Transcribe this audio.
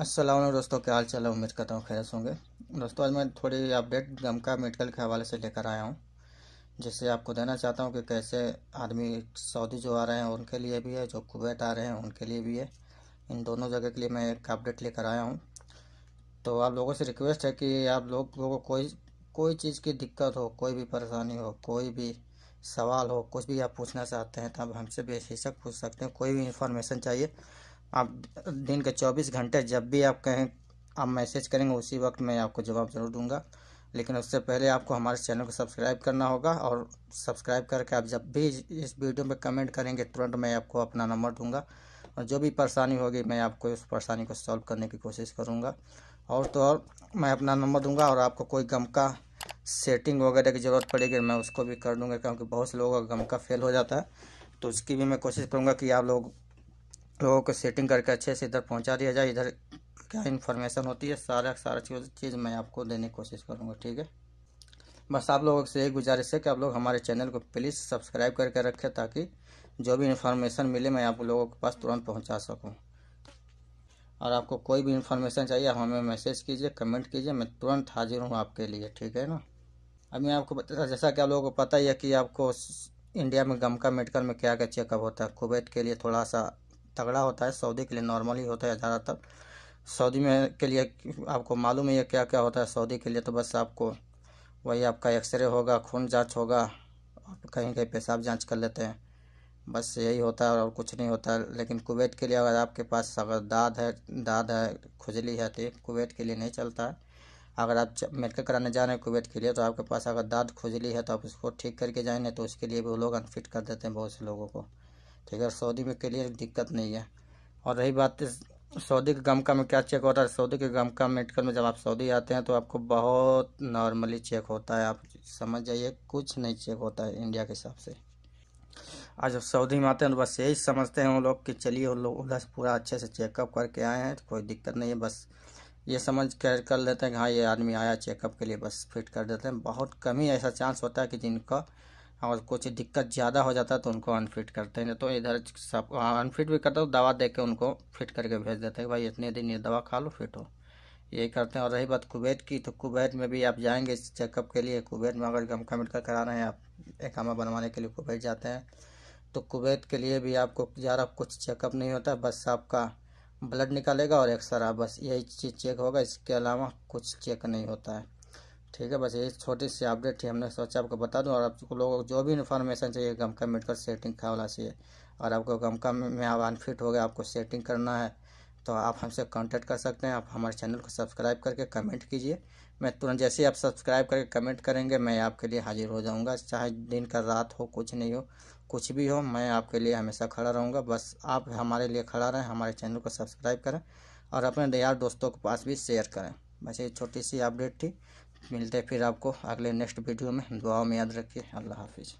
असलम दोस्तों क्या हाल चाल है उम्मीद करता हूँ खैर होंगे दोस्तों आज मैं थोड़ी अपडेट गमका मेडिकल के हवाले से लेकर आया हूँ जिससे आपको देना चाहता हूँ कि कैसे आदमी सऊदी जो आ रहे हैं उनके लिए भी है जो कुवैत आ रहे हैं उनके लिए भी है इन दोनों जगह के लिए मैं एक अपडेट लेकर आया हूँ तो आप लोगों से रिक्वेस्ट है कि आप लोगों को कोई कोई चीज़ की दिक्कत हो कोई भी परेशानी हो कोई भी सवाल हो कुछ भी आप पूछना चाहते हैं तो आप हमसे बेहिचक पूछ सकते हैं कोई भी इंफॉर्मेशन चाहिए आप दिन के चौबीस घंटे जब भी आप कहें आप मैसेज करेंगे उसी वक्त मैं आपको जवाब ज़रूर दूंगा लेकिन उससे पहले आपको हमारे चैनल को सब्सक्राइब करना होगा और सब्सक्राइब करके आप जब भी इस वीडियो में कमेंट करेंगे तुरंत मैं आपको अपना नंबर दूंगा और जो भी परेशानी होगी मैं आपको उस परेशानी को सॉल्व करने की कोशिश करूँगा और तो और मैं अपना नंबर दूँगा और आपको कोई गम का सेटिंग वगैरह की ज़रूरत पड़ेगी मैं उसको भी कर दूँगा क्योंकि बहुत से लोगों का गम का फेल हो जाता है तो उसकी भी मैं कोशिश करूँगा कि आप लोग लोगों को सेटिंग करके अच्छे से इधर पहुंचा दिया जाए इधर क्या इन्फॉर्मेशन होती है सारा सारा चीज़ चीज़ मैं आपको देने की कोशिश करूँगा ठीक है बस आप लोगों से यही गुजारिश है कि आप लोग हमारे चैनल को प्लीज़ सब्सक्राइब करके रखें ताकि जो भी इन्फॉर्मेशन मिले मैं आप लोगों के पास तुरंत पहुँचा सकूँ और आपको कोई भी इन्फॉर्मेशन चाहिए हमें मैसेज कीजिए कमेंट कीजिए मैं तुरंत हाजिर हूँ आपके लिए ठीक है ना अब मैं आपको बता जैसा कि आप लोगों को पता ही है कि आपको इंडिया में गमका मेडिकल में क्या क्या चेकअप होता है कुवैत के लिए थोड़ा सा तगड़ा होता है सऊदी के लिए नॉर्मली होता है ज़्यादातर सऊदी में के लिए आपको मालूम है क्या क्या होता है सऊदी के लिए तो बस आपको वही आपका एक्सरे होगा खून जाँच होगा और कहीं कहीं पेशाब जाँच कर लेते हैं बस यही होता है और कुछ नहीं होता लेकिन कुवैत के लिए अगर आपके पास अगर दाद है दाद है खुजली है तो कुवैत के लिए नहीं चलता है अगर आप मेडिकल कराने जा रहे हैं कुवैत के लिए तो आपके पास अगर दाद खुजली है तो आप उसको ठीक करके जाएंगे तो उसके लिए भी वो लोग अनफिट कर देते हैं बहुत से लोगों को ठीक तो है सऊदी में के लिए दिक्कत नहीं है और रही बात सऊदी के गमका में क्या चेक होता है सऊदी के गमका मेडिकल में जब आप सऊदी आते हैं तो आपको बहुत नॉर्मली चेक होता है आप समझ जाइए कुछ नहीं चेक होता है इंडिया के हिसाब से आज जब सऊदी में आते हैं तो बस यही समझते हैं वो लोग कि चलिए वो लोग उधर पूरा अच्छे से चेकअप करके आए हैं तो कोई दिक्कत नहीं है बस ये समझ कर कर लेते हैं कि हाँ ये आदमी आया चेकअप के लिए बस फिट कर देते हैं बहुत कम ही ऐसा चांस होता है कि जिनका हाँ, और कुछ दिक्कत ज़्यादा हो जाता है तो उनको अनफिट करते हैं तो इधर सब अनफिट हाँ, भी करता हो दवा दे के उनको फिट करके भेज देते हैं भाई इतने दिन ये दवा खा लो फिट हो यही करते हैं और रही बात कुवैत की तो कुवैत में भी आप जाएंगे इस चेकअप के लिए कुवैत में अगर गम का मेडिकल करा रहे हैं आप एकामा बनवाने के लिए कुवैत जाते हैं तो कुवैत के लिए भी आपको ज़्यादा कुछ चेकअप नहीं होता बस आपका ब्लड निकालेगा और एक्सरा बस यही चीज़ चेक होगा इसके अलावा कुछ चेक नहीं होता है ठीक है बस ये छोटी सी अपडेट थी हमने सोचा आपको बता दूं और आपको लोगों को जो भी इन्फॉर्मेशन चाहिए गमका मेडिकल सेटिंग का वाला चाहिए और आपको गमका में आप अनफिट हो गया आपको सेटिंग करना है तो आप हमसे कांटेक्ट कर सकते हैं आप हमारे चैनल को सब्सक्राइब करके कमेंट कीजिए मैं तुरंत जैसे ही आप सब्सक्राइब करके कमेंट करेंगे मैं आपके लिए हाजिर हो जाऊँगा चाहे दिन का रात हो कुछ नहीं हो कुछ भी हो मैं आपके लिए हमेशा खड़ा रहूँगा बस आप हमारे लिए खड़ा रहें हमारे चैनल को सब्सक्राइब करें और अपने यार दोस्तों के पास भी शेयर करें बस ये छोटी सी अपडेट थी मिलते हैं फिर आपको अगले नेक्स्ट वीडियो में दुआ में याद रखिए अल्लाह हाफिज़